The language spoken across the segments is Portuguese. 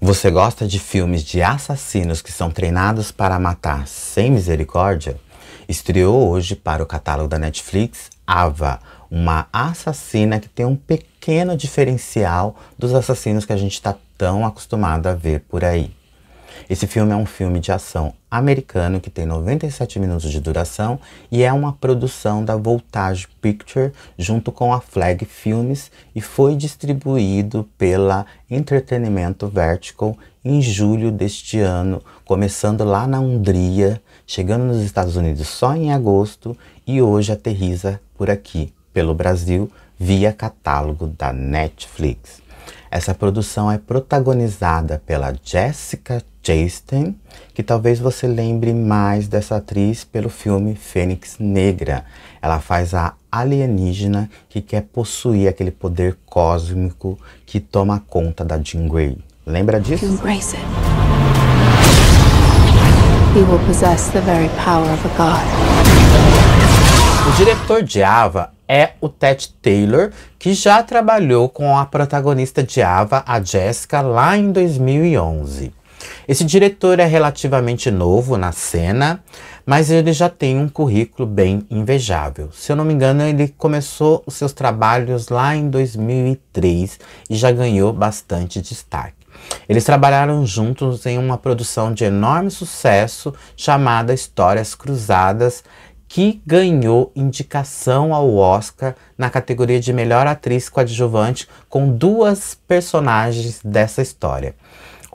Você gosta de filmes de assassinos que são treinados para matar sem misericórdia? Estreou hoje para o catálogo da Netflix Ava, uma assassina que tem um pequeno diferencial dos assassinos que a gente está tão acostumado a ver por aí. Esse filme é um filme de ação americano que tem 97 minutos de duração e é uma produção da Voltage Picture junto com a Flag Filmes e foi distribuído pela Entretenimento Vertical em julho deste ano, começando lá na Hungria, chegando nos Estados Unidos só em agosto e hoje aterriza por aqui, pelo Brasil, via catálogo da Netflix. Essa produção é protagonizada pela Jessica Chastain, que talvez você lembre mais dessa atriz pelo filme Fênix Negra. Ela faz a alienígena que quer possuir aquele poder cósmico que toma conta da Jean Grey. Lembra disso? Embrace it. He will possess the very power of a god. O diretor de Ava é o Ted Taylor, que já trabalhou com a protagonista de Ava, a Jessica, lá em 2011. Esse diretor é relativamente novo na cena, mas ele já tem um currículo bem invejável. Se eu não me engano, ele começou os seus trabalhos lá em 2003 e já ganhou bastante destaque. Eles trabalharam juntos em uma produção de enorme sucesso chamada Histórias Cruzadas, que ganhou indicação ao Oscar na categoria de melhor atriz coadjuvante com duas personagens dessa história.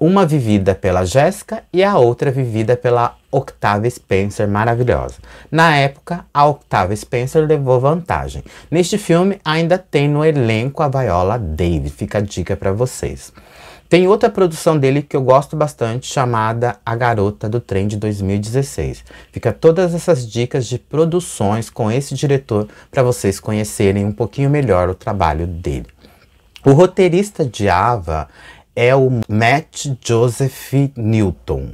Uma vivida pela Jéssica e a outra vivida pela Octavia Spencer, maravilhosa. Na época, a Octavia Spencer levou vantagem. Neste filme, ainda tem no elenco a Viola Davis, fica a dica para vocês. Tem outra produção dele que eu gosto bastante, chamada A Garota do Trem de 2016. Fica todas essas dicas de produções com esse diretor para vocês conhecerem um pouquinho melhor o trabalho dele. O roteirista de Ava é o Matt Joseph Newton,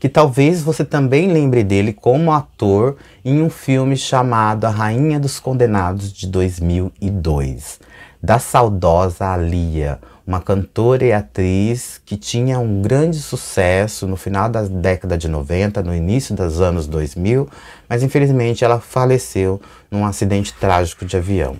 que talvez você também lembre dele como ator em um filme chamado A Rainha dos Condenados de 2002, da saudosa Alia, uma cantora e atriz que tinha um grande sucesso no final da década de 90, no início dos anos 2000, mas infelizmente ela faleceu num acidente trágico de avião.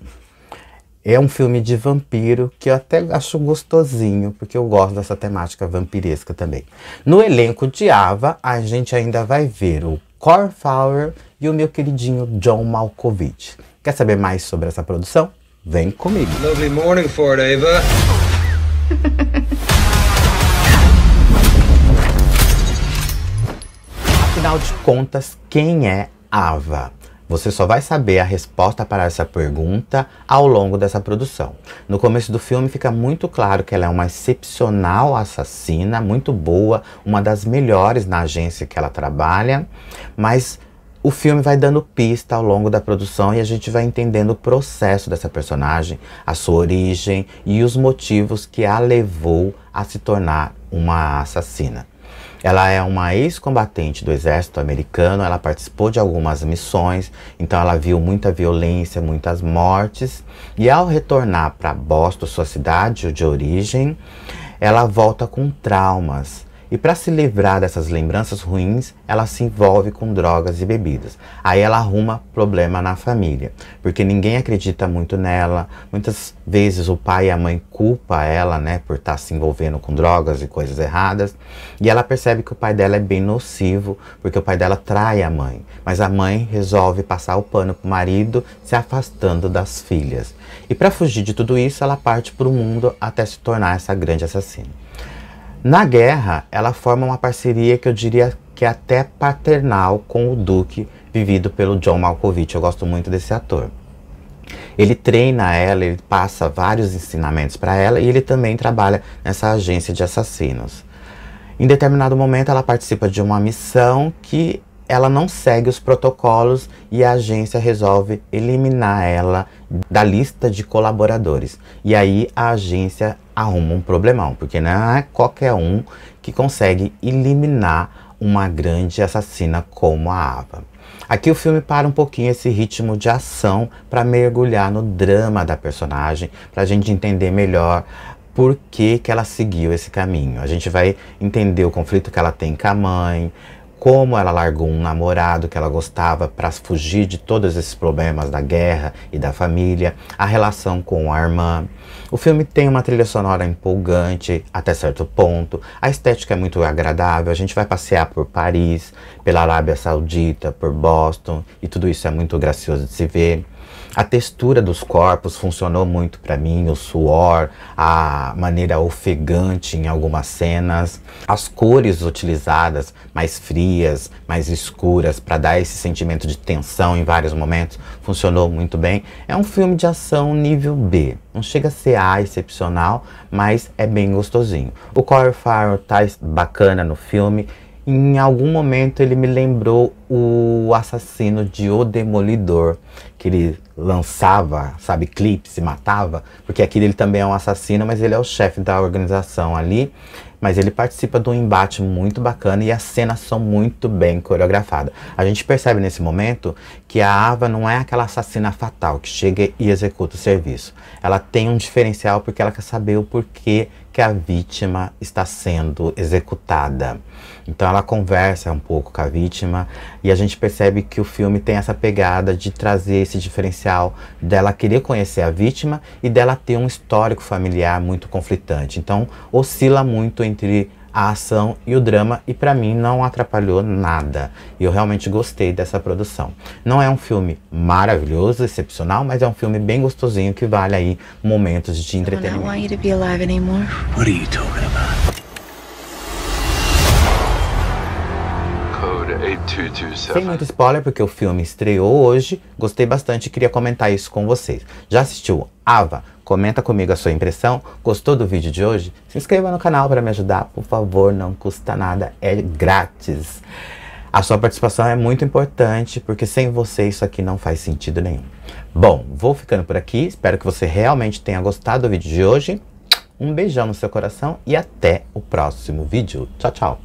É um filme de vampiro que eu até acho gostosinho, porque eu gosto dessa temática vampiresca também. No elenco de Ava, a gente ainda vai ver o Cor Fowler e o meu queridinho John Malkovich. Quer saber mais sobre essa produção? Vem comigo. Lovely morning for it, Ava. Afinal de contas, quem é Ava? Você só vai saber a resposta para essa pergunta ao longo dessa produção. No começo do filme fica muito claro que ela é uma excepcional assassina, muito boa, uma das melhores na agência que ela trabalha, mas o filme vai dando pista ao longo da produção e a gente vai entendendo o processo dessa personagem, a sua origem e os motivos que a levou a se tornar uma assassina. Ela é uma ex-combatente do exército americano, ela participou de algumas missões, então ela viu muita violência, muitas mortes. E ao retornar para Boston, sua cidade de origem, ela volta com traumas. E para se livrar dessas lembranças ruins, ela se envolve com drogas e bebidas. Aí ela arruma problema na família, porque ninguém acredita muito nela. Muitas vezes o pai e a mãe culpa ela, né, por estar tá se envolvendo com drogas e coisas erradas. E ela percebe que o pai dela é bem nocivo, porque o pai dela trai a mãe. Mas a mãe resolve passar o pano pro marido, se afastando das filhas. E para fugir de tudo isso, ela parte para o mundo até se tornar essa grande assassina. Na guerra, ela forma uma parceria que eu diria que é até paternal com o Duque, vivido pelo John Malkovich. Eu gosto muito desse ator. Ele treina ela, ele passa vários ensinamentos para ela e ele também trabalha nessa agência de assassinos. Em determinado momento, ela participa de uma missão que ela não segue os protocolos e a agência resolve eliminar ela da lista de colaboradores. E aí a agência arruma um problemão, porque não né, ah, é qualquer um que consegue eliminar uma grande assassina como a Ava. Aqui o filme para um pouquinho esse ritmo de ação para mergulhar no drama da personagem, para a gente entender melhor por que, que ela seguiu esse caminho. A gente vai entender o conflito que ela tem com a mãe, como ela largou um namorado que ela gostava para fugir de todos esses problemas da guerra e da família, a relação com a irmã. O filme tem uma trilha sonora empolgante até certo ponto, a estética é muito agradável, a gente vai passear por Paris, pela Arábia Saudita, por Boston e tudo isso é muito gracioso de se ver. A textura dos corpos funcionou muito para mim, o suor, a maneira ofegante em algumas cenas, as cores utilizadas, mais frias, mais escuras, para dar esse sentimento de tensão em vários momentos, funcionou muito bem. É um filme de ação nível B. Não chega a ser A excepcional, mas é bem gostosinho. O Corey Farrell tá bacana no filme em algum momento ele me lembrou o assassino de O Demolidor, que ele lançava, sabe, clipes e matava, porque aqui ele também é um assassino, mas ele é o chefe da organização ali. Mas ele participa de um embate muito bacana e as cenas são muito bem coreografadas. A gente percebe nesse momento que a Ava não é aquela assassina fatal que chega e executa o serviço. Ela tem um diferencial porque ela quer saber o porquê que a vítima está sendo executada. Então ela conversa um pouco com a vítima e a gente percebe que o filme tem essa pegada de trazer esse diferencial dela querer conhecer a vítima e dela ter um histórico familiar muito conflitante. Então oscila muito entre a ação e o drama e para mim não atrapalhou nada. E eu realmente gostei dessa produção. Não é um filme maravilhoso, excepcional, mas é um filme bem gostosinho que vale aí momentos de entretenimento. Sem muito spoiler, porque o filme estreou hoje, gostei bastante e queria comentar isso com vocês. Já assistiu Ava? Comenta comigo a sua impressão. Gostou do vídeo de hoje? Se inscreva no canal para me ajudar, por favor, não custa nada, é grátis. A sua participação é muito importante, porque sem você isso aqui não faz sentido nenhum. Bom, vou ficando por aqui. Espero que você realmente tenha gostado do vídeo de hoje. Um beijão no seu coração e até o próximo vídeo. Tchau, tchau!